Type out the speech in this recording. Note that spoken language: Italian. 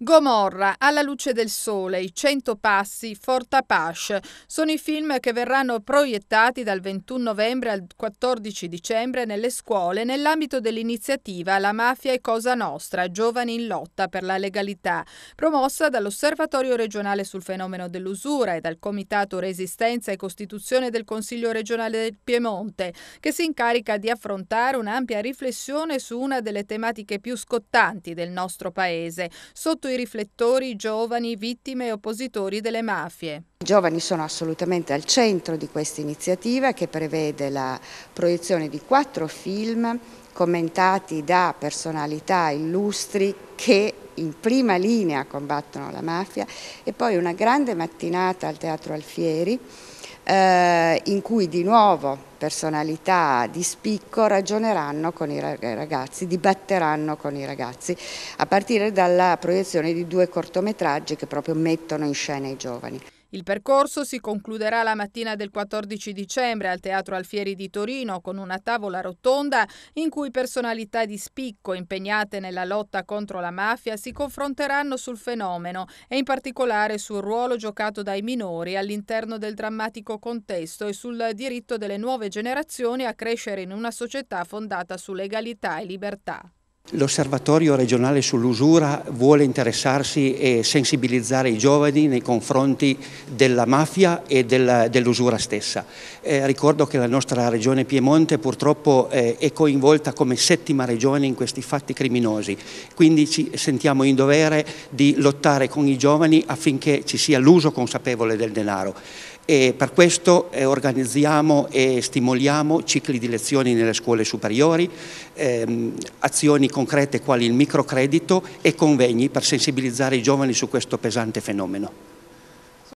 Gomorra, Alla luce del sole, I cento passi, Forta Fortapash sono i film che verranno proiettati dal 21 novembre al 14 dicembre nelle scuole nell'ambito dell'iniziativa La mafia è cosa nostra, giovani in lotta per la legalità, promossa dall'Osservatorio regionale sul fenomeno dell'usura e dal Comitato Resistenza e Costituzione del Consiglio regionale del Piemonte, che si incarica di affrontare un'ampia riflessione su una delle tematiche più scottanti del nostro paese, sotto sotto i riflettori giovani, vittime e oppositori delle mafie. I giovani sono assolutamente al centro di questa iniziativa che prevede la proiezione di quattro film commentati da personalità illustri che in prima linea combattono la mafia e poi una grande mattinata al Teatro Alfieri eh, in cui di nuovo personalità di spicco ragioneranno con i eh, ragazzi, dibatteranno con i ragazzi, a partire dalla proiezione di due cortometraggi che proprio mettono in scena i giovani. Il percorso si concluderà la mattina del 14 dicembre al Teatro Alfieri di Torino con una tavola rotonda in cui personalità di spicco impegnate nella lotta contro la mafia si confronteranno sul fenomeno e in particolare sul ruolo giocato dai minori all'interno del drammatico contesto e sul diritto delle nuove generazioni a crescere in una società fondata su legalità e libertà. L'osservatorio regionale sull'usura vuole interessarsi e sensibilizzare i giovani nei confronti della mafia e dell'usura stessa. Eh, ricordo che la nostra regione Piemonte purtroppo eh, è coinvolta come settima regione in questi fatti criminosi, quindi ci sentiamo in dovere di lottare con i giovani affinché ci sia l'uso consapevole del denaro. E per questo eh, organizziamo e stimoliamo cicli di lezioni nelle scuole superiori, ehm, azioni concrete quali il microcredito e convegni per sensibilizzare i giovani su questo pesante fenomeno.